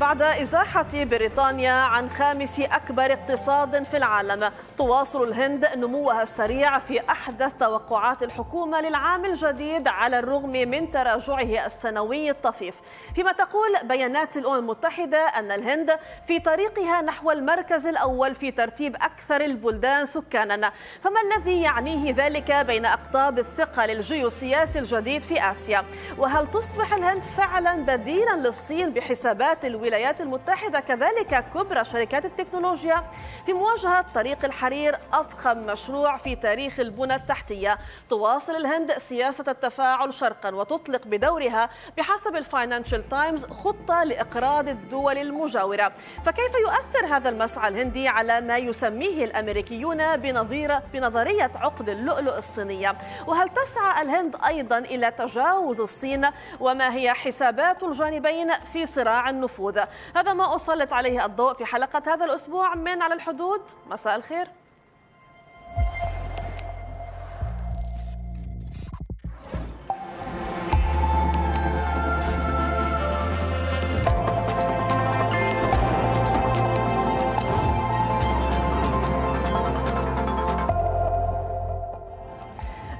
بعد إزاحة بريطانيا عن خامس أكبر اقتصاد في العالم تواصل الهند نموها السريع في أحدث توقعات الحكومة للعام الجديد على الرغم من تراجعه السنوي الطفيف فيما تقول بيانات الأمم المتحدة أن الهند في طريقها نحو المركز الأول في ترتيب أكثر البلدان سكانا فما الذي يعنيه ذلك بين أقطاب الثقل الجيوسياسي الجديد في آسيا وهل تصبح الهند فعلا بديلا للصين بحسابات الو... الولايات المتحدة كذلك كبرى شركات التكنولوجيا في مواجهة طريق الحرير أضخم مشروع في تاريخ البنى التحتية تواصل الهند سياسة التفاعل شرقا وتطلق بدورها بحسب الفاينانشال تايمز خطة لإقراض الدول المجاورة فكيف يؤثر هذا المسعى الهندي على ما يسميه الأمريكيون بنظيرة بنظرية عقد اللؤلؤ الصينية وهل تسعى الهند أيضا إلى تجاوز الصين وما هي حسابات الجانبين في صراع النفوذ موجودة هذا ما أسلط عليه الضوء في حلقة هذا الأسبوع من على الحدود مساء الخير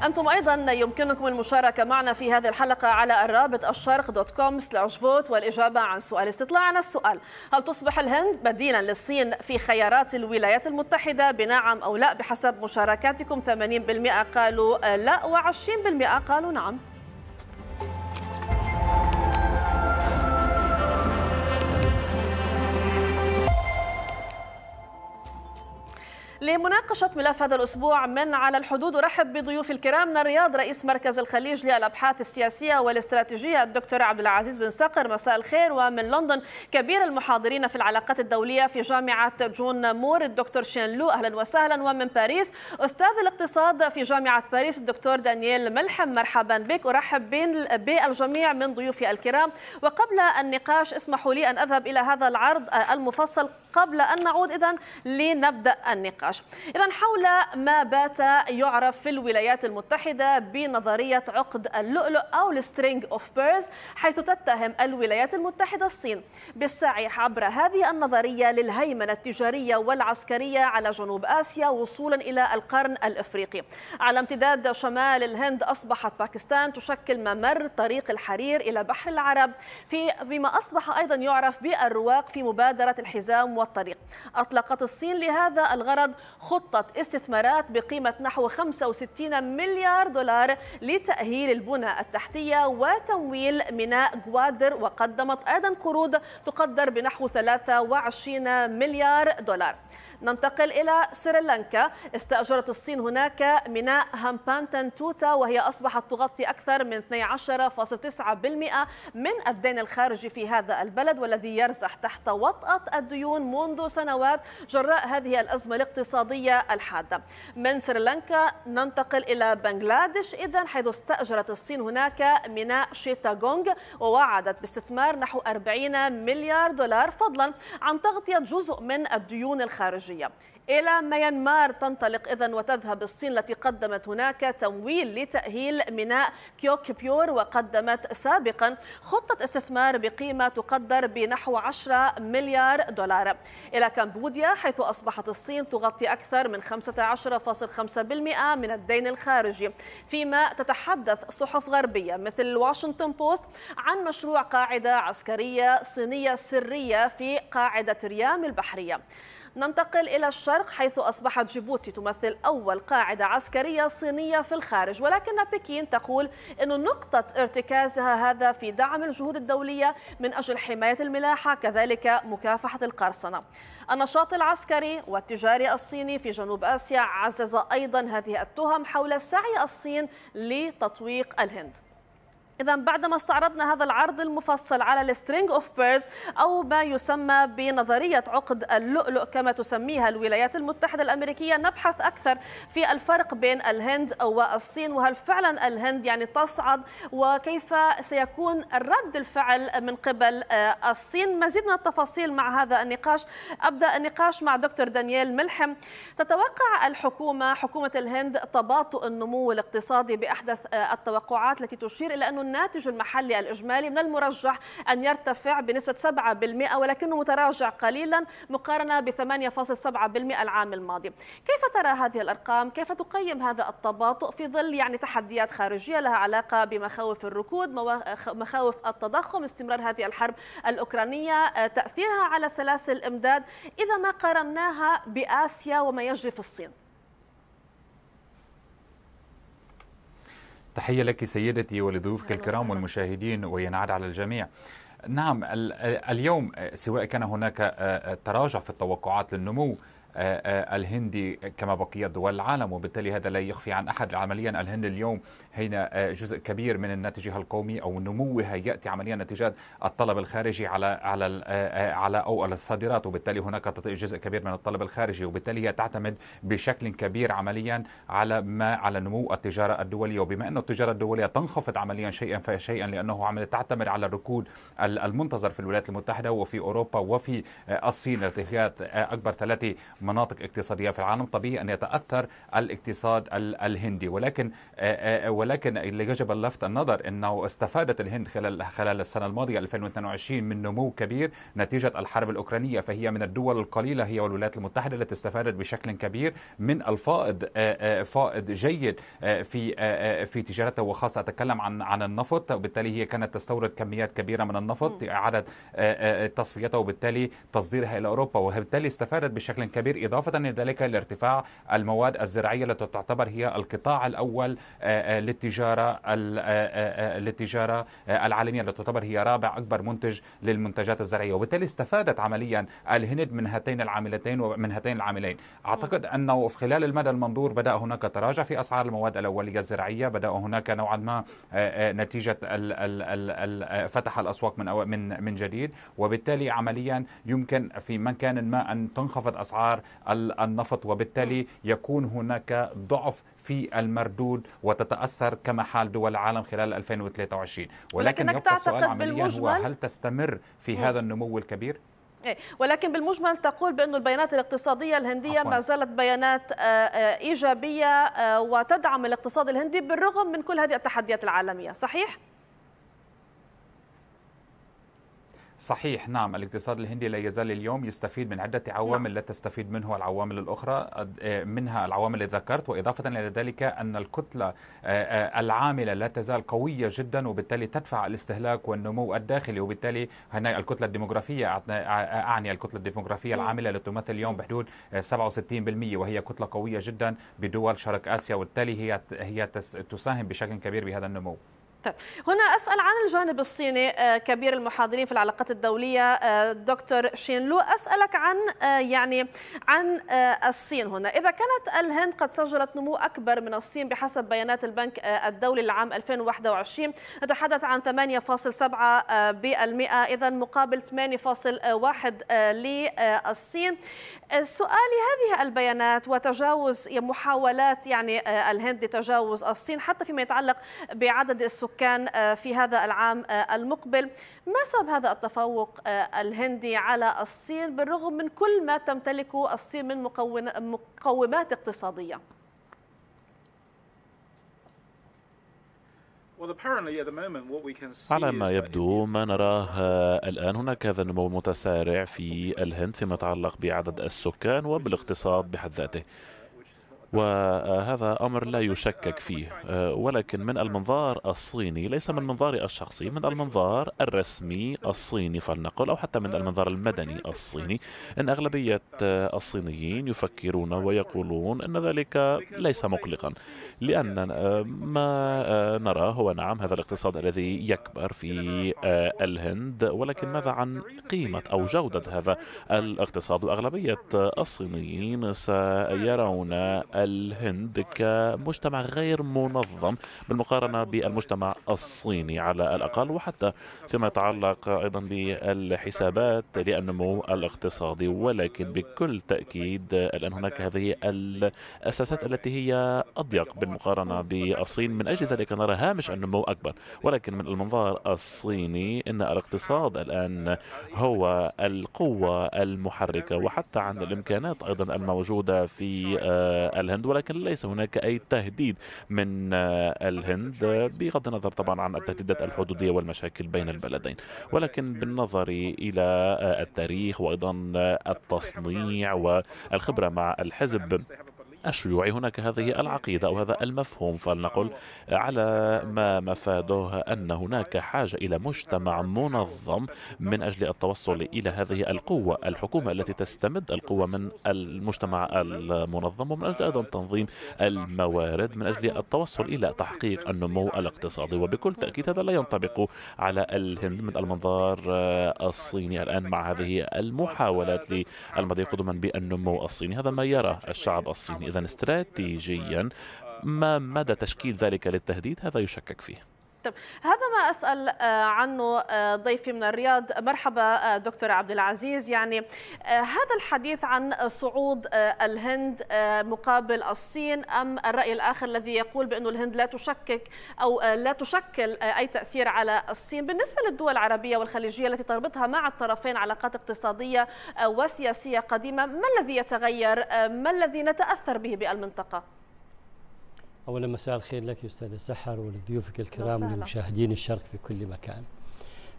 أنتم أيضا يمكنكم المشاركة معنا في هذه الحلقة على الرابط الشرق دوت كوم سلاش فوت والإجابة عن سؤال استطلاعنا السؤال هل تصبح الهند بديلا للصين في خيارات الولايات المتحدة بنعم أو لا بحسب مشاركاتكم 80% قالوا لا و20% قالوا نعم لمناقشة ملف هذا الأسبوع من على الحدود أرحب بضيوف الكرام من الرياض رئيس مركز الخليج للأبحاث السياسية والاستراتيجية الدكتور عبد العزيز بن صقر مساء الخير ومن لندن كبير المحاضرين في العلاقات الدولية في جامعة جون مور الدكتور شين لو أهلا وسهلا ومن باريس أستاذ الاقتصاد في جامعة باريس الدكتور دانييل ملحم مرحبا بك أرحب بالجميع من ضيوفي الكرام وقبل النقاش اسمحوا لي أن أذهب إلى هذا العرض المفصل قبل أن نعود إذا لنبدأ النقاش 2019 إذا حول ما بات يعرف في الولايات المتحدة بنظرية عقد اللؤلؤ أو السترينج أوف بيرز حيث تتهم الولايات المتحدة الصين بالسعي عبر هذه النظرية للهيمنة التجارية والعسكرية على جنوب آسيا وصولا إلى القرن الإفريقي على امتداد شمال الهند أصبحت باكستان تشكل ممر طريق الحرير إلى بحر العرب في بما أصبح أيضا يعرف بالرواق في مبادرة الحزام والطريق أطلقت الصين لهذا الغرض خطة استثمارات بقيمة نحو 65 مليار دولار لتأهيل البنى التحتية وتمويل ميناء جوادر وقدمت أيضا قروض تقدر بنحو 23 مليار دولار ننتقل إلى سريلانكا استأجرت الصين هناك ميناء هامبانتن توتا وهي أصبحت تغطي أكثر من 12.9% من الدين الخارجي في هذا البلد والذي يرزح تحت وطأة الديون منذ سنوات جراء هذه الأزمة الاقتصادية الحادة من سريلانكا ننتقل إلى بنغلاديش إذا حيث استأجرت الصين هناك ميناء شيتاغونغ ووعدت باستثمار نحو 40 مليار دولار فضلا عن تغطية جزء من الديون الخارجية الخارجية إلى ميانمار تنطلق إذا وتذهب الصين التي قدمت هناك تمويل لتأهيل ميناء كيوك بيور وقدمت سابقا خطة استثمار بقيمة تقدر بنحو 10 مليار دولار إلى كمبوديا حيث أصبحت الصين تغطي أكثر من 15.5% من الدين الخارجي فيما تتحدث صحف غربية مثل واشنطن بوست عن مشروع قاعدة عسكرية صينية سرية في قاعدة ريام البحرية ننتقل إلى الشرق حيث أصبحت جيبوتي تمثل أول قاعدة عسكرية صينية في الخارج ولكن بكين تقول أن نقطة ارتكازها هذا في دعم الجهود الدولية من أجل حماية الملاحة كذلك مكافحة القرصنة النشاط العسكري والتجاري الصيني في جنوب آسيا عزز أيضا هذه التهم حول سعي الصين لتطويق الهند إذا بعدما استعرضنا هذا العرض المفصل على السترينج أوف بيرز أو ما يسمى بنظرية عقد اللؤلؤ كما تسميها الولايات المتحدة الأمريكية نبحث أكثر في الفرق بين الهند والصين وهل فعلا الهند يعني تصعد وكيف سيكون رد الفعل من قبل الصين مزيد من التفاصيل مع هذا النقاش أبدأ النقاش مع دكتور دانيال ملحم تتوقع الحكومة حكومة الهند تباطؤ النمو الاقتصادي بأحدث التوقعات التي تشير إلى أنه الناتج المحلي الإجمالي من المرجح أن يرتفع بنسبة 7% ولكنه متراجع قليلا مقارنة ب 8.7% العام الماضي كيف ترى هذه الأرقام؟ كيف تقيم هذا التباطؤ في ظل يعني تحديات خارجية لها علاقة بمخاوف الركود مخاوف التضخم استمرار هذه الحرب الأوكرانية آه، تأثيرها على سلاسل الإمداد إذا ما قارناها بآسيا وما يجري في الصين تحية لك سيدتي ولضيوفك الكرام والمشاهدين وينعاد على الجميع نعم اليوم آه، سواء كان هناك آه، آه، تراجع في التوقعات للنمو آه، آه، الهندي كما بقية دول العالم وبالتالي هذا لا يخفي عن أحد عمليا الهند اليوم هنا آه، جزء كبير من ناتجها القومي أو نموها يأتي عمليا نتيجة الطلب الخارجي على على على أو على الصادرات وبالتالي هناك جزء كبير من الطلب الخارجي وبالتالي هي تعتمد بشكل كبير عمليا على ما على نمو التجارة الدولية وبما أن التجارة الدولية تنخفض عمليا شيئا فشيئا لأنه عمل تعتمد على الركود المنتظر في الولايات المتحدة وفي أوروبا وفي الصين التي هي أكبر ثلاثة مناطق اقتصادية في العالم طبيعي أن يتأثر الاقتصاد الهندي ولكن آه، آه، ولكن اللي يجب اللفت النظر أنه استفادت الهند خلال خلال السنة الماضية 2022 من نمو كبير نتيجة الحرب الأوكرانية فهي من الدول القليلة هي والولايات المتحدة التي استفادت بشكل كبير من الفائض آه، فائض جيد في في تجارتها وخاصة أتكلم عن عن النفط وبالتالي هي كانت تستورد كميات كبيرة من النفط إعادة تصفيتها وبالتالي تصديرها إلى أوروبا وبالتالي استفادت بشكل كبير كبير إضافة لذلك لارتفاع المواد الزراعية التي تعتبر هي القطاع الأول آه، آه، للتجارة آه، للتجارة العالمية التي تعتبر هي رابع أكبر منتج للمنتجات الزراعية وبالتالي استفادت عمليا الهند من هاتين العاملتين ومن هاتين العاملين أعتقد أنه في خلال المدى المنظور بدأ هناك تراجع في أسعار المواد الأولية الزراعية بدأ هناك نوعا ما نتيجة فتح الأسواق من من من جديد وبالتالي عمليا يمكن في مكان ما أن تنخفض أسعار النفط وبالتالي يكون هناك ضعف في المردود وتتاثر كما حال دول العالم خلال 2023 ولكن يبقى السؤال عمليا هو هل تستمر في هذا النمو الكبير؟ إيه، ولكن بالمجمل تقول بأن البيانات الاقتصادية الهندية عفوا. ما زالت بيانات آه، آه، إيجابية آه، وتدعم الاقتصاد الهندي بالرغم من كل هذه التحديات العالمية صحيح؟ صحيح نعم الاقتصاد الهندي لا يزال اليوم يستفيد من عدة عوامل نعم. لا تستفيد منه العوامل الأخرى آه، منها العوامل اللي ذكرت وإضافة إلى ذلك أن الكتلة آه، آه، العاملة لا تزال قوية جدا وبالتالي تدفع الاستهلاك والنمو الداخلي وبالتالي هنا الكتلة الديموغرافية أعني الكتلة الديموغرافية نعم. العاملة التي تمثل اليوم بحدود 67% وهي كتلة قوية جدا بدول شرق آسيا وبالتالي هي هي تساهم بشكل كبير بهذا النمو طيب هنا أسأل عن الجانب الصيني آه، كبير المحاضرين في العلاقات الدولية آه، دكتور شين لو أسألك عن آه، يعني عن الصين هنا إذا كانت الهند قد سجلت نمو أكبر من الصين بحسب بيانات البنك الدولي لعام 2021 نتحدث عن 8.7% إذا مقابل 8.1 للصين السؤال هذه البيانات وتجاوز محاولات يعني آه، الهند لتجاوز الصين حتى فيما يتعلق بعدد السكان آه، في هذا العام آه، المقبل ما سبب هذا التفوق الهندي على الصين بالرغم من كل ما تمتلكه الصين من مقومات اقتصادية على ما يبدو ما نراه آه، الآن هناك هذا النمو المتسارع في الهند فيما يتعلق بعدد السكان وبالاقتصاد بحد ذاته وهذا أمر لا يشكك فيه آه، ولكن من المنظار الصيني ليس من منظاري الشخصي من المنظار الرسمي الصيني فلنقل أو حتى من المنظار المدني الصيني إن أغلبية آه، الصينيين يفكرون ويقولون أن ذلك ليس مقلقا لأن آه، ما آه، نرى هو نعم هذا الاقتصاد الذي يكبر في آه، الهند ولكن ماذا عن قيمة أو جودة هذا الاقتصاد وأغلبية الصينيين سيرون الهند كمجتمع غير منظم بالمقارنة بالمجتمع الصيني على الأقل وحتى فيما يتعلق أيضا بالحسابات للنمو الاقتصادي ولكن بكل تأكيد الآن هناك هذه الأساسات التي هي أضيق بالنسبة بالمقارنة بالصين من أجل ذلك نرى هامش النمو أكبر ولكن من المنظار الصيني أن الاقتصاد الآن هو القوة المحركة وحتى عن الإمكانات أيضا الموجودة في آه، الهند ولكن ليس هناك أي تهديد من آه، الهند بغض النظر طبعا عن التهديدات الحدودية والمشاكل بين البلدين ولكن بالنظر إلى آه، التاريخ وأيضا التصنيع والخبرة مع الحزب الشيوعي هناك هذه العقيدة أو هذا المفهوم فلنقل على ما مفاده أن هناك حاجة إلى مجتمع منظم من أجل التوصل إلى هذه القوة الحكومة التي تستمد القوة من المجتمع المنظم ومن أجل أيضا تنظيم الموارد من أجل التوصل إلى تحقيق النمو الاقتصادي وبكل تأكيد هذا لا ينطبق على الهند من المنظار الصيني الآن مع هذه المحاولات للمضي قدما بالنمو الصيني هذا ما يرى الشعب الصيني إذا استراتيجيا ما مدى تشكيل ذلك للتهديد هذا يشكك فيه طيب هذا ما أسأل آه، عنه آه، ضيفي من الرياض مرحبا آه، دكتور عبد العزيز يعني هذا الحديث عن صعود الهند مقابل الصين أم الرأي الآخر الذي يقول بأنه الهند لا تشكك أو لا تشكل أي تأثير على الصين بالنسبة للدول العربية والخليجية التي تربطها مع الطرفين علاقات اقتصادية وسياسية قديمة ما الذي يتغير ما الذي نتأثر به بالمنطقة؟ أولا مساء الخير لك يا أستاذ سحر ولضيوفك الكرام ولمشاهدين الشرق في كل مكان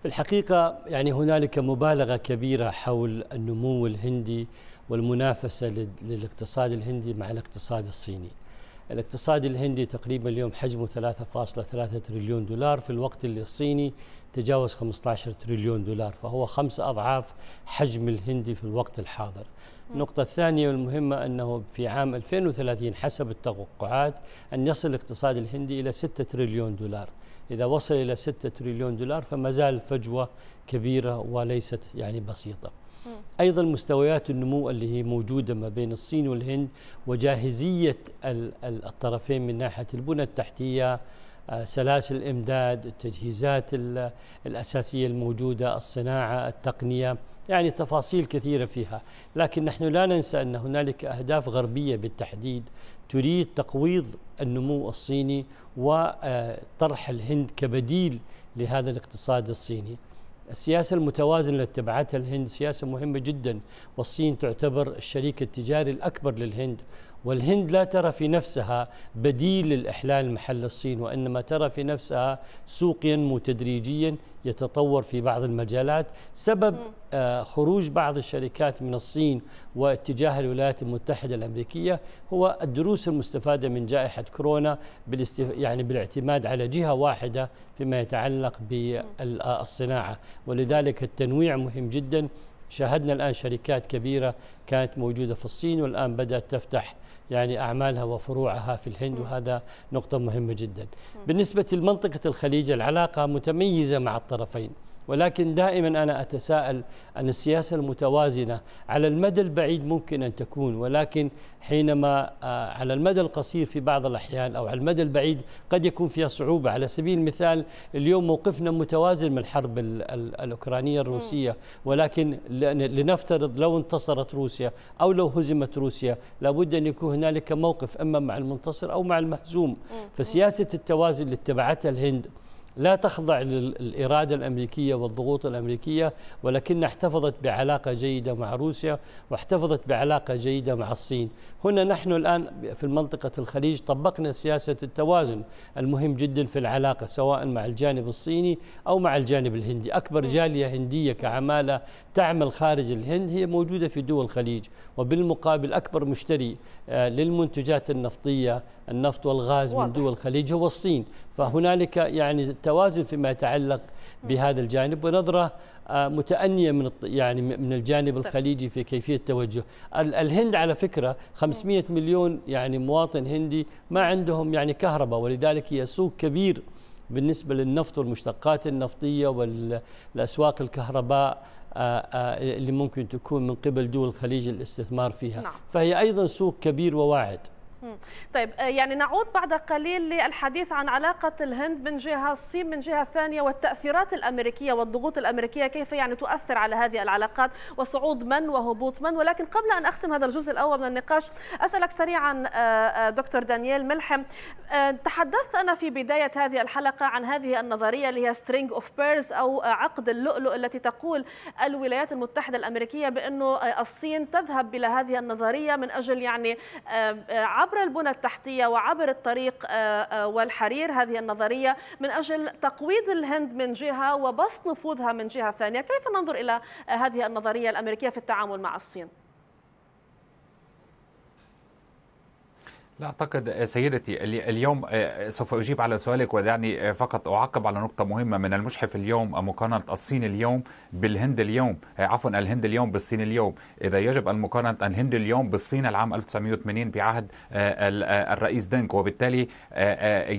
في الحقيقة يعني هنالك مبالغة كبيرة حول النمو الهندي والمنافسة للاقتصاد الهندي مع الاقتصاد الصيني الاقتصاد الهندي تقريبا اليوم حجمه 3.3 تريليون دولار في الوقت اللي الصيني تجاوز 15 تريليون دولار فهو خمس أضعاف حجم الهندي في الوقت الحاضر النقطة الثانية والمهمة أنه في عام 2030 حسب التوقعات أن يصل الاقتصاد الهندي إلى 6 تريليون دولار إذا وصل إلى 6 تريليون دولار فما زال فجوة كبيرة وليست يعني بسيطة ايضا مستويات النمو اللي هي موجوده ما بين الصين والهند وجاهزيه الطرفين من ناحيه البنى التحتيه آه، سلاسل الامداد التجهيزات الاساسيه الموجوده الصناعه التقنيه يعني تفاصيل كثيرة فيها لكن نحن لا ننسى أن هنالك أهداف غربية بالتحديد تريد تقويض النمو الصيني وطرح آه، الهند كبديل لهذا الاقتصاد الصيني السياسة المتوازنة التي اتبعتها الهند سياسة مهمة جدا والصين تعتبر الشريك التجاري الأكبر للهند والهند لا ترى في نفسها بديل للإحلال محل الصين وإنما ترى في نفسها سوق ينمو تدريجيا يتطور في بعض المجالات سبب آه، خروج بعض الشركات من الصين واتجاه الولايات المتحدة الأمريكية هو الدروس المستفادة من جائحة كورونا بالاستف... يعني بالاعتماد على جهة واحدة فيما يتعلق بالصناعة ولذلك التنويع مهم جدا شاهدنا الآن شركات كبيرة كانت موجودة في الصين والآن بدأت تفتح يعني أعمالها وفروعها في الهند وهذا نقطة مهمة جدا بالنسبة لمنطقة الخليج العلاقة متميزة مع الطرفين ولكن دائما أنا أتساءل أن السياسة المتوازنة على المدى البعيد ممكن أن تكون ولكن حينما آه، على المدى القصير في بعض الأحيان أو على المدى البعيد قد يكون فيها صعوبة على سبيل المثال اليوم موقفنا متوازن من الحرب الأوكرانية الروسية ولكن لنفترض لو انتصرت روسيا أو لو هزمت روسيا لابد أن يكون هنالك موقف أما مع المنتصر أو مع المهزوم فسياسة التوازن اللي اتبعتها الهند لا تخضع للإرادة الأمريكية والضغوط الأمريكية ولكنها احتفظت بعلاقة جيدة مع روسيا واحتفظت بعلاقة جيدة مع الصين هنا نحن الآن في منطقة الخليج طبقنا سياسة التوازن المهم جدا في العلاقة سواء مع الجانب الصيني أو مع الجانب الهندي أكبر جالية هندية كعمالة تعمل خارج الهند هي موجودة في دول الخليج وبالمقابل أكبر مشتري آه، للمنتجات النفطية النفط والغاز من دول الخليج هو الصين فهنالك يعني توازن فيما يتعلق بهذا الجانب ونظره آه، متأنية من يعني من الجانب طيب. الخليجي في كيفية التوجه الهند على فكرة 500 مليون يعني مواطن هندي ما عندهم يعني كهرباء ولذلك هي سوق كبير بالنسبة للنفط والمشتقات النفطية والأسواق الكهرباء آه، آه، اللي ممكن تكون من قبل دول الخليج الاستثمار فيها نعم. فهي أيضا سوق كبير وواعد طيب آه، يعني نعود بعد قليل للحديث عن علاقة الهند من جهة الصين من جهة ثانية والتأثيرات الأمريكية والضغوط الأمريكية كيف يعني تؤثر على هذه العلاقات وصعود من وهبوط من ولكن قبل أن أختم هذا الجزء الأول من النقاش أسألك سريعا آه، آه، دكتور دانيال ملحم تحدثت أنا في بداية هذه الحلقة عن هذه النظرية اللي هي سترينج أوف بيرز أو عقد اللؤلؤ التي تقول الولايات المتحدة الأمريكية بأنه الصين تذهب إلى هذه النظرية من أجل يعني عبر عبر البنى التحتية وعبر الطريق آه، آه، والحرير هذه النظرية من أجل تقويض الهند من جهة وبسط نفوذها من جهة ثانية كيف ننظر إلى آه، هذه النظرية الأمريكية في التعامل مع الصين؟ لا أعتقد آه، سيدتي اليوم آه، سوف أجيب على سؤالك ودعني آه، فقط أعقب على نقطة مهمة من المشحف اليوم مقارنة الصين اليوم بالهند اليوم عفوا الهند اليوم بالصين اليوم إذا يجب أن مقارنة الهند اليوم بالصين العام 1980 بعهد الرئيس دينك وبالتالي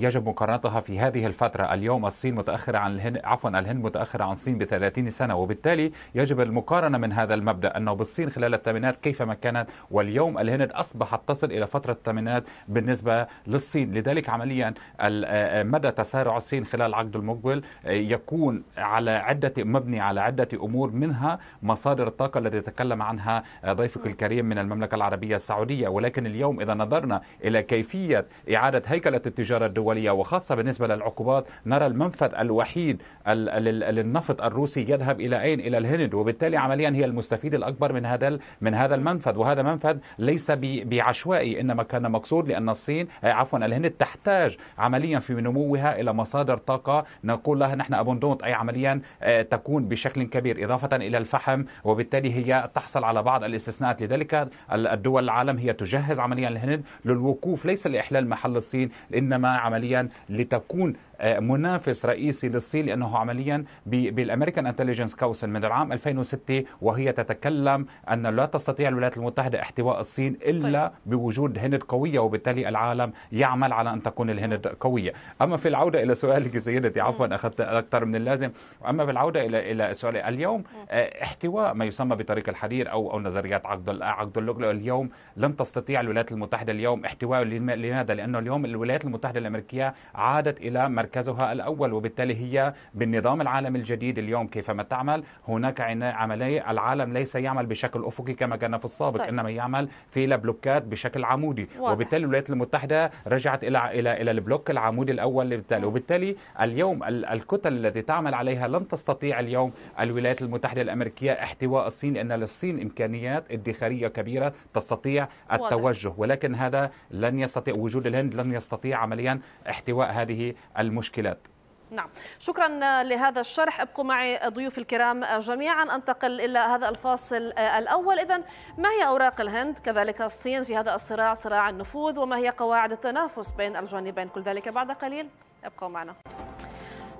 يجب مقارنتها في هذه الفترة اليوم الصين متأخرة عن الهند عفوا الهند متأخرة عن الصين ب 30 سنة وبالتالي يجب المقارنة من هذا المبدأ أنه بالصين خلال الثمانينات كيفما كانت واليوم الهند أصبحت تصل إلى فترة الثمانينات بالنسبة للصين لذلك عمليا آه، مدى تسارع الصين خلال العقد المقبل آه، يكون على عدة مبني على عدة أمور منها مصادر الطاقة التي تكلم عنها آه، ضيفك الكريم من المملكة العربية السعودية ولكن اليوم إذا نظرنا إلى كيفية إعادة هيكلة التجارة الدولية وخاصة بالنسبة للعقوبات نرى المنفذ الوحيد للنفط الروسي يذهب إلى أين إلى الهند وبالتالي عمليا هي المستفيد الأكبر من هذا من هذا المنفذ وهذا منفذ ليس بعشوائي إنما كان مقصود السود لأن الصين آه، عفوا الهند تحتاج عمليا في نموها إلى مصادر طاقة نقول لها نحن أبوندونت أي عمليا آه، تكون بشكل كبير إضافة إلى الفحم وبالتالي هي تحصل على بعض الاستثناءات لذلك الدول العالم هي تجهز عمليا الهند للوقوف ليس لإحلال محل الصين إنما عمليا لتكون آه، منافس رئيسي للصين لانه عمليا بالامريكان انتليجنس كونسل من العام 2006 وهي تتكلم ان لا تستطيع الولايات المتحده احتواء الصين الا طيب. بوجود هند قويه وبالتالي العالم يعمل على ان تكون الهند قويه، اما في العوده الى سؤالك سيدتي عفوا اخذت اكثر من اللازم، اما في العوده الى الى سؤال اليوم آه، احتواء ما يسمى بطريق الحرير او او نظريات عقد عقد اللؤلؤ اليوم لم تستطيع الولايات المتحده اليوم احتواء لماذا؟ لانه اليوم الولايات المتحده الامريكيه عادت الى مركزها الأول وبالتالي هي بالنظام العالمي الجديد اليوم كيفما تعمل هناك عملية العالم ليس يعمل بشكل أفقي كما كان في السابق طيب. إنما يعمل في بلوكات بشكل عمودي واضح. وبالتالي الولايات المتحدة رجعت إلى إلى إلى البلوك العمودي الأول بالتالي وبالتالي اليوم الكتل التي تعمل عليها لن تستطيع اليوم الولايات المتحدة الأمريكية احتواء الصين لأن للصين إمكانيات ادخارية كبيرة تستطيع التوجه واضح. ولكن هذا لن يستطيع وجود الهند لن يستطيع عمليا احتواء هذه الم... المشكلات نعم شكرا لهذا الشرح ابقوا معي ضيوف الكرام جميعا انتقل الى هذا الفاصل الاول اذا ما هي اوراق الهند كذلك الصين في هذا الصراع صراع النفوذ وما هي قواعد التنافس بين الجانبين كل ذلك بعد قليل ابقوا معنا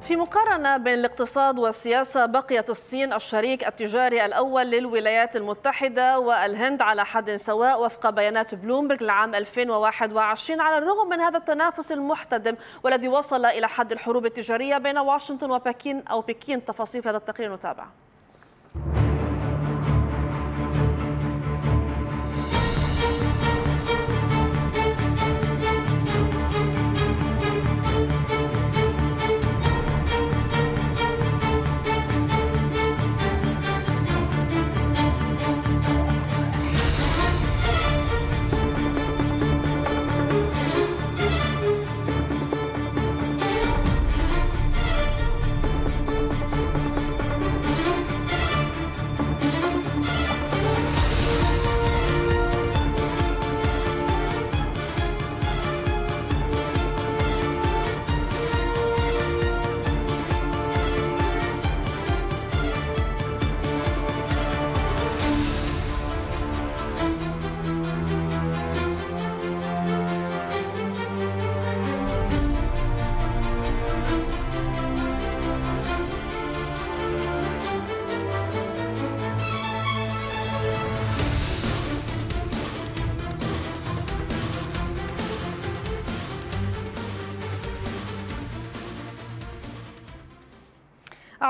في مقارنة بين الاقتصاد والسياسة بقيت الصين الشريك التجاري الأول للولايات المتحدة والهند على حد سواء وفق بيانات بلومبرج لعام 2021 على الرغم من هذا التنافس المحتدم والذي وصل إلى حد الحروب التجارية بين واشنطن وبكين أو بكين تفاصيل في هذا التقرير نتابعه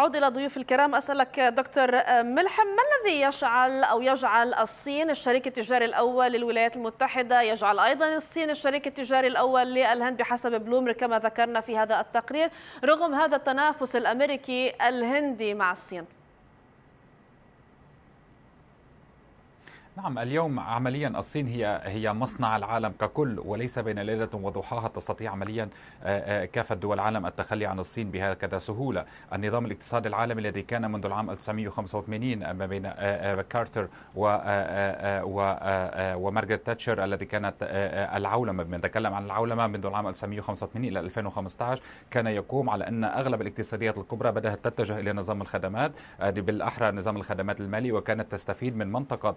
أعود إلى ضيوف الكرام أسألك دكتور آه، ملحم ما الذي يجعل أو يجعل الصين الشريك التجاري الأول للولايات المتحدة يجعل أيضا الصين الشريك التجاري الأول للهند بحسب بلومر كما ذكرنا في هذا التقرير رغم هذا التنافس الأمريكي الهندي مع الصين نعم اليوم عمليا الصين هي هي مصنع العالم ككل وليس بين ليله وضحاها تستطيع عمليا آه، آه، كافه دول العالم التخلي عن الصين بهكذا سهوله، النظام الاقتصادي العالمي الذي كان منذ العام 1985 ما بين آه، كارتر و ومارغريت تاتشر الذي كانت العولمه بنتكلم عن العولمه منذ العام 1985 الى 2015 كان يقوم على ان اغلب الاقتصاديات الكبرى بدات تتجه الى نظام الخدمات بالاحرى نظام الخدمات المالي وكانت تستفيد من منطقه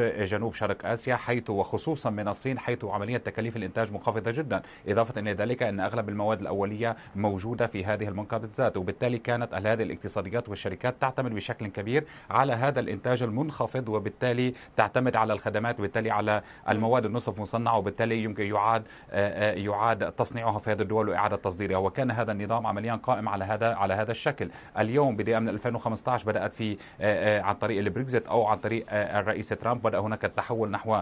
جيش جنوب شرق اسيا حيث وخصوصا من الصين حيث عمليه تكاليف الانتاج منخفضه جدا اضافه الى ذلك ان اغلب المواد الاوليه موجوده في هذه المنطقه بالذات وبالتالي كانت هذه الاقتصاديات والشركات تعتمد بشكل كبير على هذا الانتاج المنخفض وبالتالي تعتمد على الخدمات وبالتالي على المواد النصف مصنعه وبالتالي يمكن يعاد آه، آه، يعاد تصنيعها في هذه الدول واعاده تصديرها وكان هذا النظام عمليا قائم على هذا على هذا الشكل اليوم بدايه من 2015 بدات في آه، عن طريق البريكزيت او عن طريق الرئيس ترامب بدأ هناك التحول نحو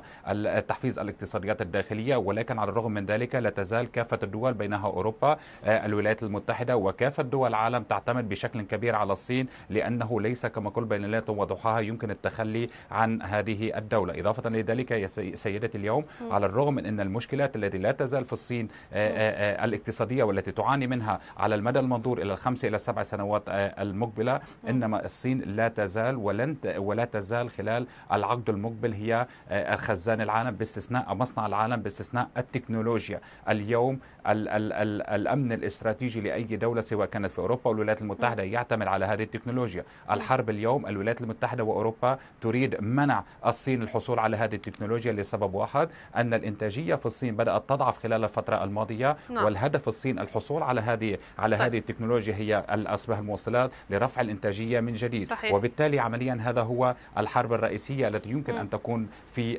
تحفيز الاقتصاديات الداخلية ولكن على الرغم من ذلك لا تزال كافة الدول بينها أوروبا آه، الولايات المتحدة وكافة دول العالم تعتمد بشكل كبير على الصين لأنه ليس كما كل بين ليلة وضحاها يمكن التخلي عن هذه الدولة إضافة لذلك يا سيدتي اليوم على الرغم من أن المشكلات التي لا تزال في الصين آه، آه، الاقتصادية والتي تعاني منها على المدى المنظور إلى الخمس إلى السبع سنوات المقبلة إنما الصين لا تزال ولن ولا تزال خلال العقد المقبل المقبل هي آه، الخزان العالم باستثناء مصنع العالم باستثناء التكنولوجيا اليوم ال ال ال الامن الاستراتيجي لاي دوله سواء كانت في اوروبا او الولايات المتحده يعتمد على هذه التكنولوجيا الحرب اليوم الولايات المتحده واوروبا تريد منع الصين الحصول على هذه التكنولوجيا لسبب واحد ان الانتاجيه في الصين بدات تضعف خلال الفتره الماضيه نعم. والهدف الصين الحصول على هذه على طيب. هذه التكنولوجيا هي الاسباب الموصلات لرفع الانتاجيه من جديد صحيح. وبالتالي عمليا هذا هو الحرب الرئيسيه التي يمكن ان تكون في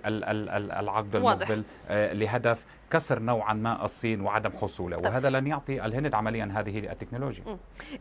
العقد المقبل آه، لهدف كسر نوعا ما الصين وعدم حصوله وهذا لن يعطي الهند عمليا هذه التكنولوجيا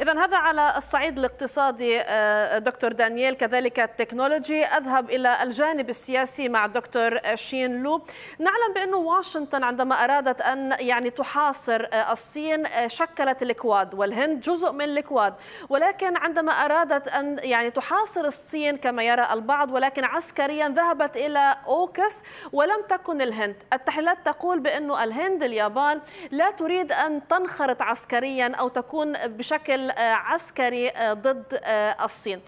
إذا هذا على الصعيد الاقتصادي آه، دكتور دانييل كذلك التكنولوجي أذهب إلى الجانب السياسي مع دكتور شين لو نعلم بأنه واشنطن عندما أرادت أن يعني تحاصر آه، الصين آه، شكلت الكواد والهند جزء من الكواد ولكن عندما أرادت أن يعني تحاصر الصين كما يرى البعض ولكن عسكريا ذهبت إلى أوكس ولم تكن الهند التحليلات تقول بأن أنه الهند اليابان لا تريد أن تنخرط عسكريا أو تكون بشكل آه، عسكري آه، ضد آه، الصين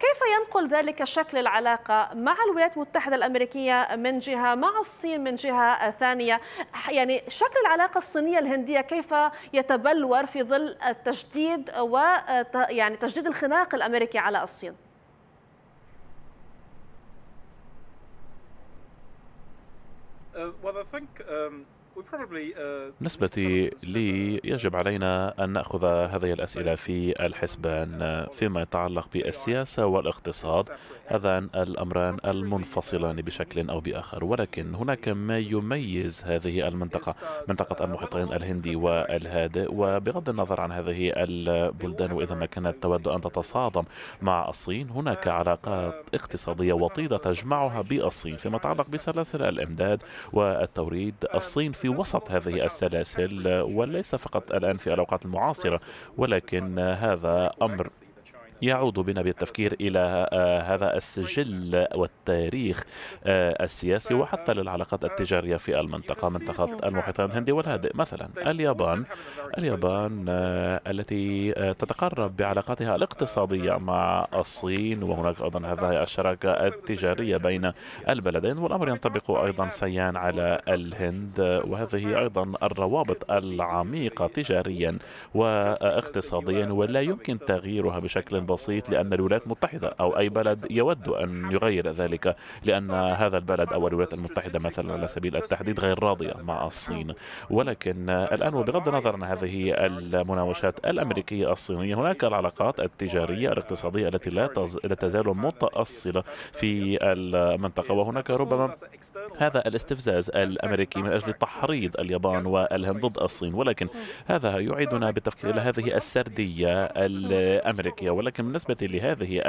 كيف ينقل ذلك شكل العلاقة مع الولايات المتحدة الأمريكية من جهة مع الصين من جهة ثانية يعني شكل العلاقة الصينية الهندية كيف يتبلور في ظل التجديد و يعني تجديد الخناق الأمريكي على الصين Uh, well, I think um, بالنسبة لي يجب علينا أن نأخذ هذه الأسئلة في الحسبان فيما يتعلق بالسياسة والاقتصاد هذان الأمران المنفصلان بشكل أو بآخر ولكن هناك ما يميز هذه المنطقة منطقة المحيطين الهندي والهادئ وبغض النظر عن هذه البلدان وإذا ما كانت تود أن تتصادم مع الصين هناك علاقات اقتصادية وطيدة تجمعها بالصين فيما يتعلق بسلاسل الإمداد والتوريد الصين في وسط هذه السلاسل وليس فقط الآن في الأوقات المعاصرة ولكن هذا أمر يعود بنا بالتفكير إلى آه، هذا السجل والتاريخ آه، السياسي وحتى للعلاقات التجارية في المنطقة منطقة المحيط الهندي والهادئ مثلا اليابان اليابان آه، التي تتقرب بعلاقاتها الاقتصادية مع الصين وهناك أيضا هذه الشراكة التجارية بين البلدين والأمر ينطبق أيضا سيان على الهند وهذه أيضا الروابط العميقة تجاريا واقتصاديا ولا يمكن تغييرها بشكل بسيط لأن الولايات المتحدة أو أي بلد يود أن يغير ذلك لأن هذا البلد أو الولايات المتحدة مثلا على سبيل التحديد غير راضية مع الصين ولكن الآن وبغض النظر عن هذه المناوشات الأمريكية الصينية هناك العلاقات التجارية الاقتصادية التي لا, لا تزال متأصلة في المنطقة وهناك ربما هذا الاستفزاز الأمريكي من أجل تحريض اليابان والهند ضد الصين ولكن هذا يعيدنا بالتفكير إلى هذه السردية الأمريكية ولكن ولكن بالنسبة لهذه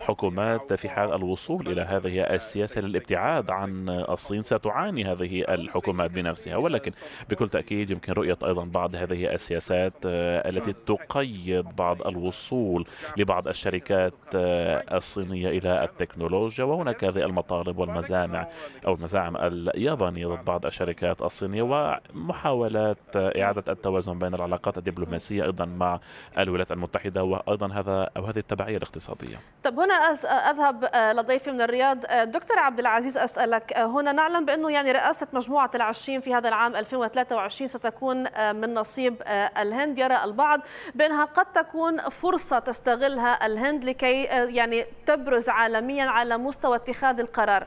الحكومات في حال الوصول إلى هذه السياسة للابتعاد عن الصين ستعاني هذه الحكومات بنفسها ولكن بكل تأكيد يمكن رؤية أيضا بعض هذه السياسات آه، التي تقيد بعض الوصول لبعض الشركات آه، الصينية إلى التكنولوجيا وهناك هذه المطالب والمزامع أو المزاعم اليابانية ضد بعض الشركات الصينية ومحاولات آه، إعادة التوازن بين العلاقات الدبلوماسية أيضا مع الولايات المتحدة وأيضا هذا او هذه التبعيه الاقتصاديه. طب هنا اذهب آه، لضيفي من الرياض آه، دكتور عبد العزيز اسالك آه، هنا نعلم بانه يعني رئاسه مجموعه العشرين في هذا العام 2023 ستكون من نصيب الهند يرى البعض بانها قد تكون فرصه تستغلها الهند لكي يعني تبرز عالميا على مستوى اتخاذ القرار.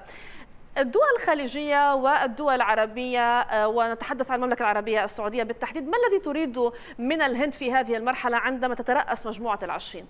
الدول الخليجية والدول العربية ونتحدث عن المملكة العربية السعودية بالتحديد ما الذي تريد من الهند في هذه المرحلة عندما تترأس مجموعة العشرين؟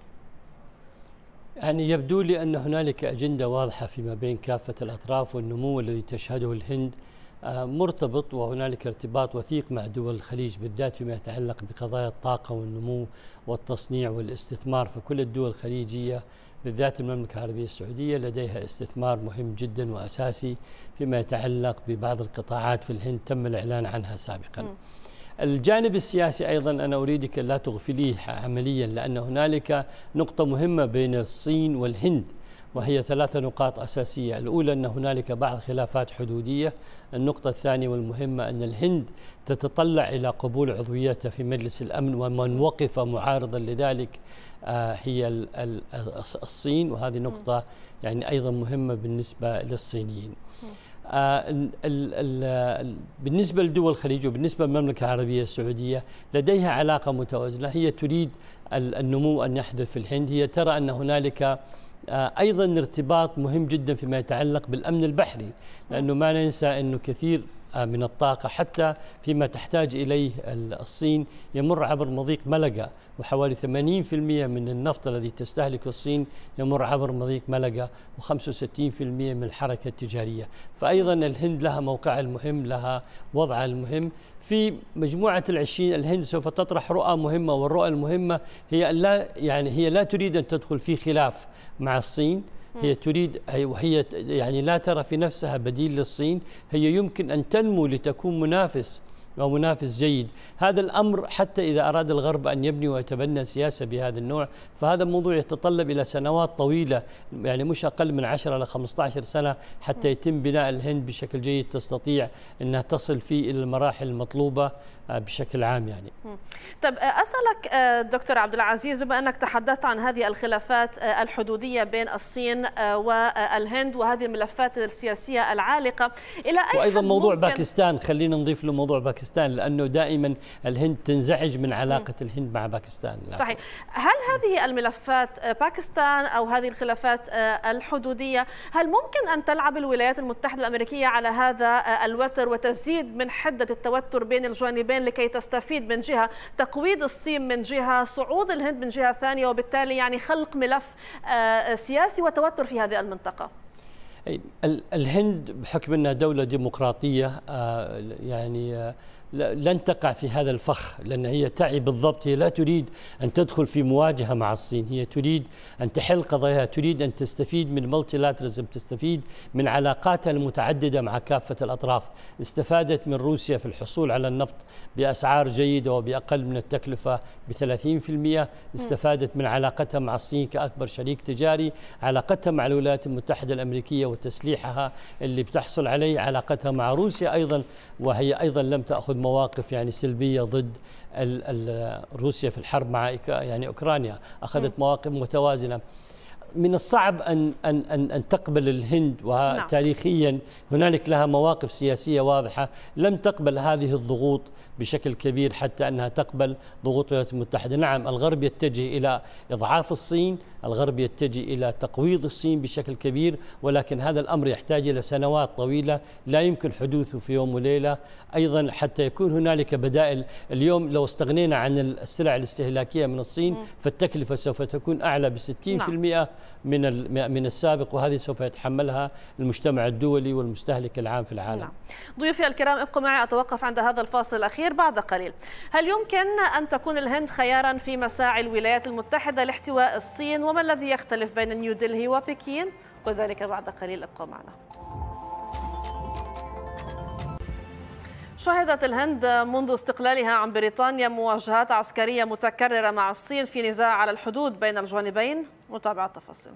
يعني يبدو لي أن هنالك أجندة واضحة فيما بين كافة الأطراف والنمو الذي تشهده الهند آه، مرتبط وهنالك ارتباط وثيق مع دول الخليج بالذات فيما يتعلق بقضايا الطاقة والنمو والتصنيع والاستثمار فكل الدول الخليجية بالذات المملكة العربية السعودية لديها استثمار مهم جدا وأساسي فيما يتعلق ببعض القطاعات في الهند تم الإعلان عنها سابقا م. الجانب السياسي أيضا أنا أريدك لا تغفليه عمليا لأن هنالك نقطة مهمة بين الصين والهند وهي ثلاثة نقاط أساسية الأولى أن هنالك بعض خلافات حدودية النقطة الثانية والمهمة أن الهند تتطلع إلى قبول عضويتها في مجلس الأمن ومن وقف معارضا لذلك آه، هي الصين وهذه نقطة يعني أيضا مهمة بالنسبة للصينيين آه، بالنسبة لدول الخليج وبالنسبة للمملكة العربية السعودية لديها علاقة متوازنة هي تريد النمو أن يحدث في الهند هي ترى أن هنالك آه، أيضا ارتباط مهم جدا فيما يتعلق بالأمن البحري لأنه ما ننسى أنه كثير من الطاقة حتى فيما تحتاج إليه الصين يمر عبر مضيق ملقا وحوالي 80% من النفط الذي تستهلكه الصين يمر عبر مضيق ملقا و65% من الحركة التجارية فأيضا الهند لها موقعها المهم لها وضعها المهم في مجموعة العشرين الهند سوف تطرح رؤى مهمة والرؤى المهمة هي لا يعني هي لا تريد أن تدخل في خلاف مع الصين هي تريد وهي يعني لا ترى في نفسها بديل للصين هي يمكن أن تنمو لتكون منافس ومنافس جيد هذا الأمر حتى إذا أراد الغرب أن يبني ويتبنى سياسة بهذا النوع فهذا الموضوع يتطلب إلى سنوات طويلة يعني مش أقل من 10 إلى 15 سنة حتى يتم بناء الهند بشكل جيد تستطيع أنها تصل فيه إلى المراحل المطلوبة آه، بشكل عام يعني طب آه، أسألك آه، دكتور عبد العزيز بما أنك تحدثت عن هذه الخلافات الحدودية بين الصين والهند وهذه الملفات السياسية العالقة إلى أي وأيضا موضوع باكستان خلينا نضيف له موضوع باكستان باكستان لانه دائما الهند تنزعج من علاقه الهند مع باكستان صحيح هل هذه الملفات آه، باكستان او هذه الخلافات آه، الحدوديه هل ممكن ان تلعب الولايات المتحده الامريكيه على هذا آه، الوتر وتزيد من حده التوتر بين الجانبين لكي تستفيد من جهه تقويض الصين من جهه صعود الهند من جهه ثانيه وبالتالي يعني خلق ملف سياسي وتوتر في هذه المنطقه الهند بحكم انها دوله ديمقراطيه يعني لن تقع في هذا الفخ لأن هي تعي بالضبط هي لا تريد أن تدخل في مواجهة مع الصين هي تريد أن تحل قضاياها تريد أن تستفيد من المالتيلاترزم تستفيد من علاقاتها المتعددة مع كافة الأطراف استفادت من روسيا في الحصول على النفط بأسعار جيدة وبأقل من التكلفة ب 30% استفادت من علاقتها مع الصين كأكبر شريك تجاري علاقتها مع الولايات المتحدة الأمريكية وتسليحها اللي بتحصل عليه علاقتها مع روسيا أيضا وهي أيضا لم تأخذ تاخذ مواقف يعني سلبيه ضد روسيا في الحرب مع يعني اوكرانيا اخذت مواقف متوازنه من الصعب أن, أن, أن, أن تقبل الهند نعم. وتاريخيا هنالك لها مواقف سياسية واضحة لم تقبل هذه الضغوط بشكل كبير حتى أنها تقبل ضغوط الولايات المتحدة نعم الغرب يتجه إلى إضعاف الصين الغرب يتجه إلى تقويض الصين بشكل كبير ولكن هذا الأمر يحتاج إلى سنوات طويلة لا يمكن حدوثه في يوم وليلة أيضا حتى يكون هنالك بدائل اليوم لو استغنينا عن السلع الاستهلاكية من الصين فالتكلفة سوف تكون أعلى ب 60% من من السابق وهذه سوف يتحملها المجتمع الدولي والمستهلك العام في العالم نعم. ضيوفي الكرام ابقوا معي أتوقف عند هذا الفاصل الأخير بعد قليل هل يمكن أن تكون الهند خيارا في مساعي الولايات المتحدة لاحتواء الصين وما الذي يختلف بين نيودلهي وبكين وذلك بعد قليل ابقوا معنا شهدت الهند منذ استقلالها عن بريطانيا مواجهات عسكرية متكررة مع الصين في نزاع على الحدود بين الجانبين متابعة التفاصيل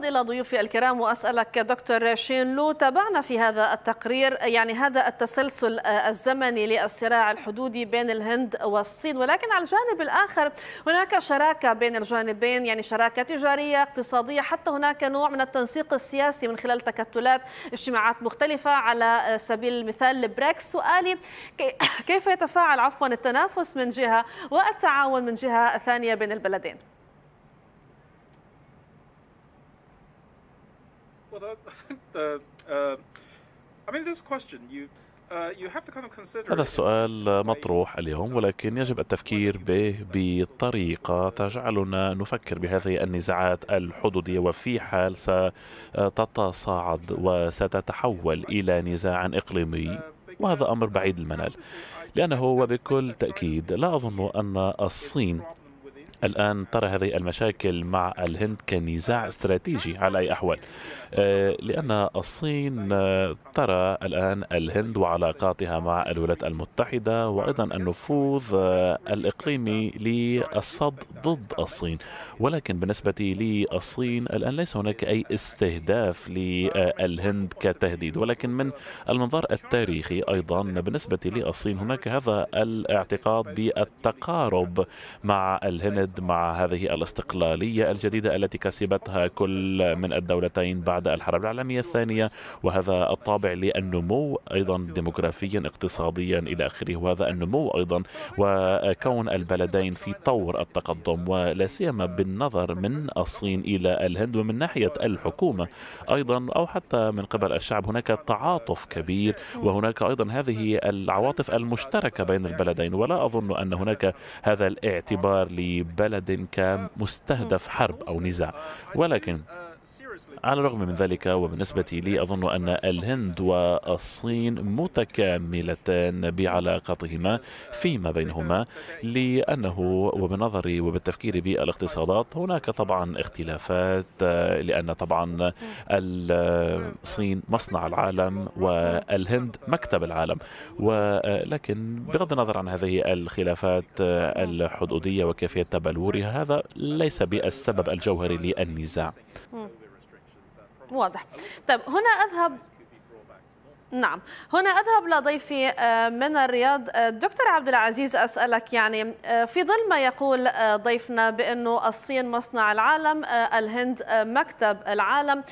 أعود إلى ضيوفي الكرام وأسألك دكتور شين لو تابعنا في هذا التقرير يعني هذا التسلسل آه، الزمني للصراع الحدودي بين الهند والصين ولكن على الجانب الآخر هناك شراكة بين الجانبين يعني شراكة تجارية اقتصادية حتى هناك نوع من التنسيق السياسي من خلال تكتلات اجتماعات مختلفة على آه، سبيل المثال البريكس سؤالي كيف يتفاعل عفوا التنافس من جهة والتعاون من جهة ثانية بين البلدين؟ Well, that, I think the, uh, I mean, this question you uh, هذا السؤال مطروح اليوم ولكن يجب التفكير به بطريقة تجعلنا نفكر بهذه النزاعات الحدودية وفي حال ستتصاعد وستتحول إلى نزاع إقليمي وهذا أمر بعيد المنال لأنه وبكل تأكيد لا أظن أن الصين الآن ترى هذه المشاكل مع الهند كنزاع استراتيجي على أي أحوال آه، لأن الصين آه، ترى الآن الهند وعلاقاتها مع الولايات المتحدة وأيضا النفوذ آه، الإقليمي للصد ضد الصين ولكن بالنسبة للصين الآن ليس هناك أي استهداف للهند كتهديد ولكن من المنظار التاريخي أيضا بالنسبة للصين هناك هذا الاعتقاد بالتقارب مع الهند البلاد مع هذه الاستقلالية الجديدة التي كسبتها كل من الدولتين بعد الحرب العالمية الثانية وهذا الطابع للنمو أيضا ديموغرافيا اقتصاديا إلى آخره وهذا النمو أيضا وكون البلدين في طور التقدم ولا سيما بالنظر من الصين إلى الهند ومن ناحية الحكومة أيضا أو حتى من قبل الشعب هناك تعاطف كبير وهناك أيضا هذه العواطف المشتركة بين البلدين ولا أظن أن هناك هذا الاعتبار لبلد بلد كمستهدف حرب أو نزاع ولكن على الرغم من ذلك وبالنسبة لي أظن أن الهند والصين متكاملتان بعلاقتهما فيما بينهما لأنه وبنظري وبالتفكير بالاقتصادات هناك طبعا اختلافات لأن طبعا الصين مصنع العالم والهند مكتب العالم ولكن بغض النظر عن هذه الخلافات الحدودية وكيفية تبلورها هذا ليس بالسبب الجوهري للنزاع واضح طيب هنا أذهب نعم هنا أذهب لضيفي آه، من الرياض آه، دكتور عبد العزيز أسألك يعني آه، في ظل ما يقول ضيفنا بأنه الصين مصنع العالم الهند مكتب العالم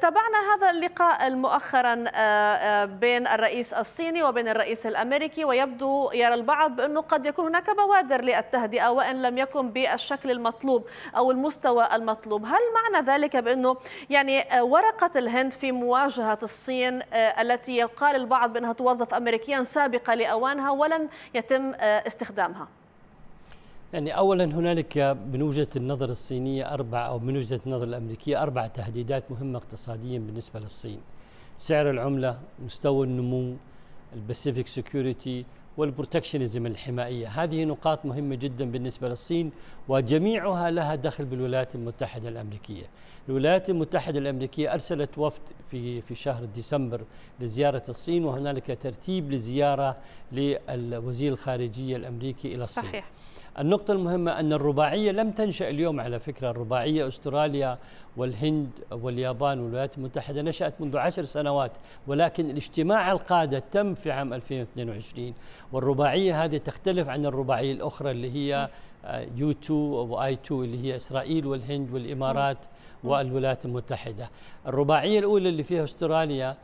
تابعنا هذا اللقاء مؤخرا بين الرئيس الصيني وبين الرئيس الأمريكي ويبدو يرى البعض بأنه قد يكون هناك بوادر للتهدئة وإن لم يكن بالشكل المطلوب أو المستوى المطلوب هل معنى ذلك بأنه يعني ورقة الهند في مواجهة الصين التي أمريكية قال البعض بأنها توظف أمريكيا سابقة لأوانها ولن يتم آه، استخدامها يعني اولا هنالك من وجهه النظر الصينيه اربع او من وجهه النظر الامريكيه اربع تهديدات مهمه اقتصاديا بالنسبه للصين. سعر العمله، مستوى النمو، الباسيفيك سكيورتي والبروتكشنزم الحمائية هذه نقاط مهمة جدا بالنسبة للصين وجميعها لها دخل بالولايات المتحدة الأمريكية الولايات المتحدة الأمريكية أرسلت وفد في, في شهر ديسمبر لزيارة الصين وهنالك ترتيب لزيارة لوزير الخارجية الأمريكي إلى الصين صحيح. النقطة المهمة أن الرباعية لم تنشأ اليوم على فكرة الرباعية أستراليا والهند واليابان والولايات المتحدة نشأت منذ عشر سنوات ولكن الاجتماع القادة تم في عام 2022 والرباعية هذه تختلف عن الرباعية الأخرى اللي هي آه، يو 2 واي 2 اللي هي اسرائيل والهند والامارات والولايات المتحده. الرباعيه الاولى اللي فيها استراليا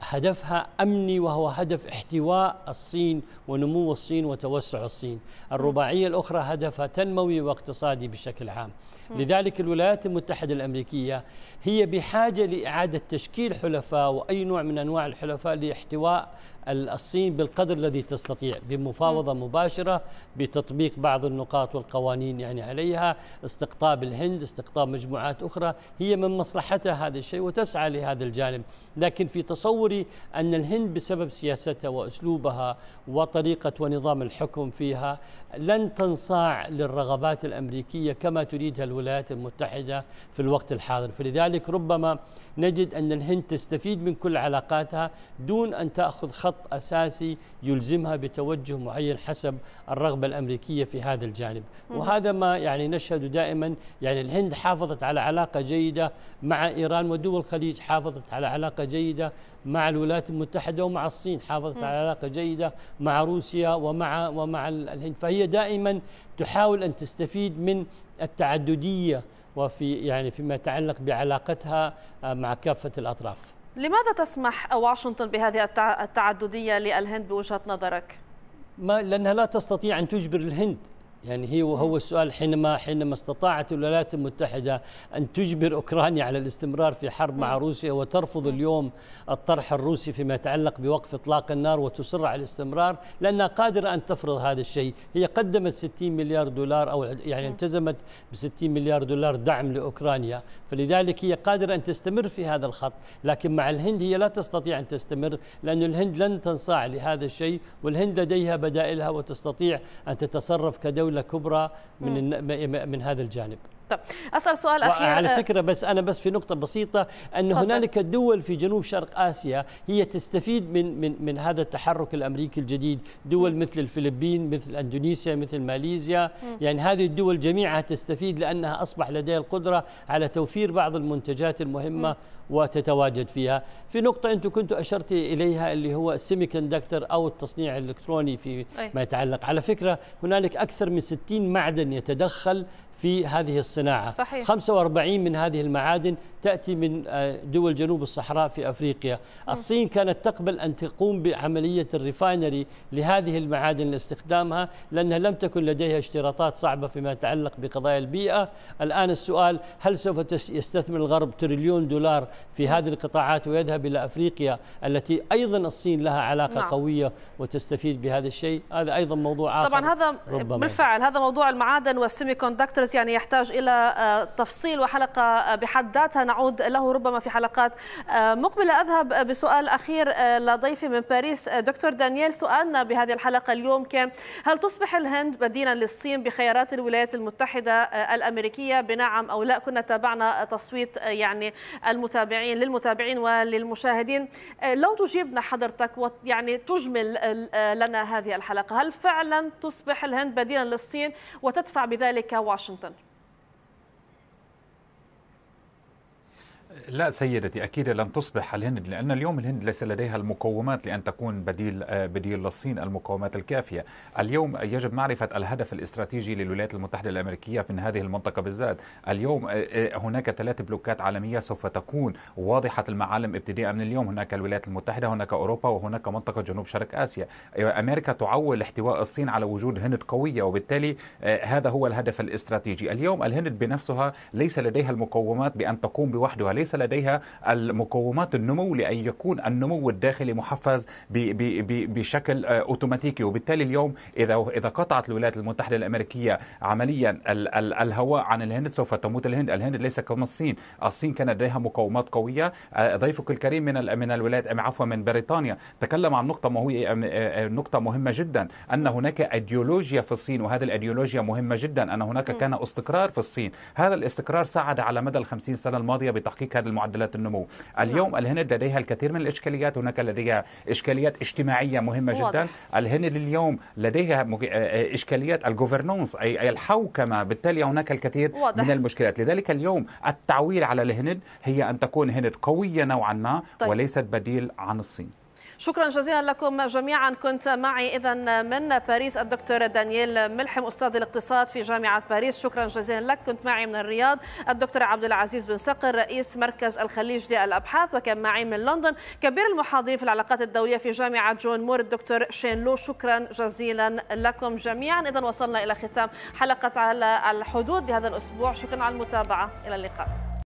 هدفها امني وهو هدف احتواء الصين ونمو الصين وتوسع الصين، الرباعيه الاخرى هدفها تنموي واقتصادي بشكل عام. لذلك الولايات المتحده الامريكيه هي بحاجه لاعاده تشكيل حلفاء واي نوع من انواع الحلفاء لاحتواء الصين بالقدر الذي تستطيع بمفاوضة مباشرة بتطبيق بعض النقاط والقوانين يعني عليها استقطاب الهند استقطاب مجموعات أخرى هي من مصلحتها هذا الشيء وتسعى لهذا الجانب لكن في تصوري أن الهند بسبب سياستها وأسلوبها وطريقة ونظام الحكم فيها لن تنصاع للرغبات الأمريكية كما تريدها الولايات المتحدة في الوقت الحاضر فلذلك ربما نجد أن الهند تستفيد من كل علاقاتها دون أن تأخذ خط خط أساسي يلزمها بتوجه معين حسب الرغبة الأمريكية في هذا الجانب وهذا ما يعني نشهد دائما يعني الهند حافظت على علاقة جيدة مع إيران ودول الخليج حافظت على علاقة جيدة مع الولايات المتحدة ومع الصين حافظت على علاقة جيدة مع روسيا ومع ومع الهند فهي دائما تحاول أن تستفيد من التعددية وفي يعني فيما يتعلق بعلاقتها آه، مع كافة الأطراف لماذا تسمح واشنطن بهذه التعددية للهند بوجهة نظرك؟ ما لأنها لا تستطيع أن تجبر الهند يعني هي وهو نعم. السؤال حينما حينما استطاعت الولايات المتحده ان تجبر اوكرانيا على الاستمرار في حرب مع نعم. روسيا وترفض نعم. اليوم الطرح الروسي فيما يتعلق بوقف اطلاق النار وتصر على الاستمرار لانها قادره ان تفرض هذا الشيء، هي قدمت 60 مليار دولار او يعني التزمت ب 60 مليار دولار دعم لاوكرانيا، فلذلك هي قادره ان تستمر في هذا الخط، لكن مع الهند هي لا تستطيع ان تستمر لأن الهند لن تنصاع لهذا الشيء والهند لديها بدائلها وتستطيع ان تتصرف كدوله مشكله كبرى من من هذا الجانب طب اسال سؤال اخير على آه، فكره بس انا بس في نقطه بسيطه ان هنالك دول في جنوب شرق اسيا هي تستفيد من من من هذا التحرك الامريكي الجديد دول م. مثل الفلبين مثل اندونيسيا مثل ماليزيا م. يعني هذه الدول جميعها تستفيد لانها اصبح لديها القدره على توفير بعض المنتجات المهمه م. وتتواجد فيها في نقطه انتم كنتوا اشرت اليها اللي هو السيمي كوندكتر او التصنيع الالكتروني في ما يتعلق على فكره هنالك اكثر من 60 معدن يتدخل في هذه الصناعة صحيح. 45 من هذه المعادن تأتي من آه، دول جنوب الصحراء في أفريقيا الصين كانت تقبل أن تقوم بعملية الريفاينري لهذه المعادن لاستخدامها لأنها لم تكن لديها اشتراطات صعبة فيما يتعلق بقضايا البيئة الآن السؤال هل سوف يستثمر الغرب تريليون دولار في هذه القطاعات ويذهب إلى أفريقيا التي أيضا الصين لها علاقة نعم. قوية وتستفيد بهذا الشيء هذا أيضا موضوع آخر طبعا هذا ربما. بالفعل هذا موضوع المعادن والسيمي كوندكتور بطرس يعني يحتاج إلى آه، تفصيل وحلقة آه، بحد ذاتها نعود له ربما في حلقات آه، مقبلة أذهب بسؤال أخير لضيفي من باريس دكتور دانييل سؤالنا بهذه الحلقة اليوم كان هل تصبح الهند بديلا للصين بخيارات الولايات المتحدة الأمريكية بنعم أو لا كنا تابعنا تصويت يعني المتابعين للمتابعين وللمشاهدين لو تجيبنا حضرتك يعني تجمل لنا هذه الحلقة هل فعلا تصبح الهند بديلا للصين وتدفع بذلك واشنطن Washington. لا سيدتي أكيد لن تصبح الهند لأن اليوم الهند ليس لديها المقومات لأن تكون بديل آه، بديل للصين المقومات الكافية اليوم يجب معرفة الهدف الاستراتيجي للولايات المتحدة الأمريكية من هذه المنطقة بالذات اليوم آه، آه، هناك ثلاث بلوكات عالمية سوف تكون واضحة المعالم ابتداء من اليوم هناك الولايات المتحدة هناك أوروبا وهناك منطقة جنوب شرق آسيا أيوة، أمريكا تعول احتواء الصين على وجود هند قوية وبالتالي هذا هو الهدف الاستراتيجي اليوم الهند بنفسها ليس لديها المقومات بأن تقوم بوحدها ليس ليس لديها المقومات النمو لأن يكون النمو الداخلي محفز بشكل آه، أوتوماتيكي وبالتالي اليوم إذا إذا قطعت الولايات المتحدة الأمريكية عمليا الهواء عن الهند سوف تموت الهند الهند ليس كما الصين الصين كان لديها مقومات قوية آه، ضيفك الكريم من من الولايات آه، عفوا من بريطانيا تكلم عن نقطة ما هي نقطة مهمة جدا أن هناك أيديولوجيا في الصين وهذه الأيديولوجيا مهمة جدا أن هناك كان استقرار في الصين هذا الاستقرار ساعد على مدى الخمسين سنة الماضية بتحقيق هذه المعدلات النمو نعم. اليوم الهند لديها الكثير من الإشكاليات هناك لديها إشكاليات اجتماعية مهمة واضح. جدا الهند اليوم لديها آه، آه، إشكاليات الجوفرنونس أي الحوكمة بالتالي هناك الكثير واضح. من المشكلات لذلك اليوم التعويل على الهند هي أن تكون هند قوية نوعا ما طيب. وليست بديل عن الصين شكرا جزيلا لكم جميعا كنت معي إذا من باريس الدكتور دانييل ملحم أستاذ الاقتصاد في جامعة باريس شكرا جزيلا لك كنت معي من الرياض الدكتور عبد العزيز بن صقر رئيس مركز الخليج للأبحاث وكان معي من لندن كبير المحاضرين في العلاقات الدولية في جامعة جون مور الدكتور شين لو شكرا جزيلا لكم جميعا إذا وصلنا إلى ختام حلقة على الحدود بهذا الأسبوع شكرا على المتابعة إلى اللقاء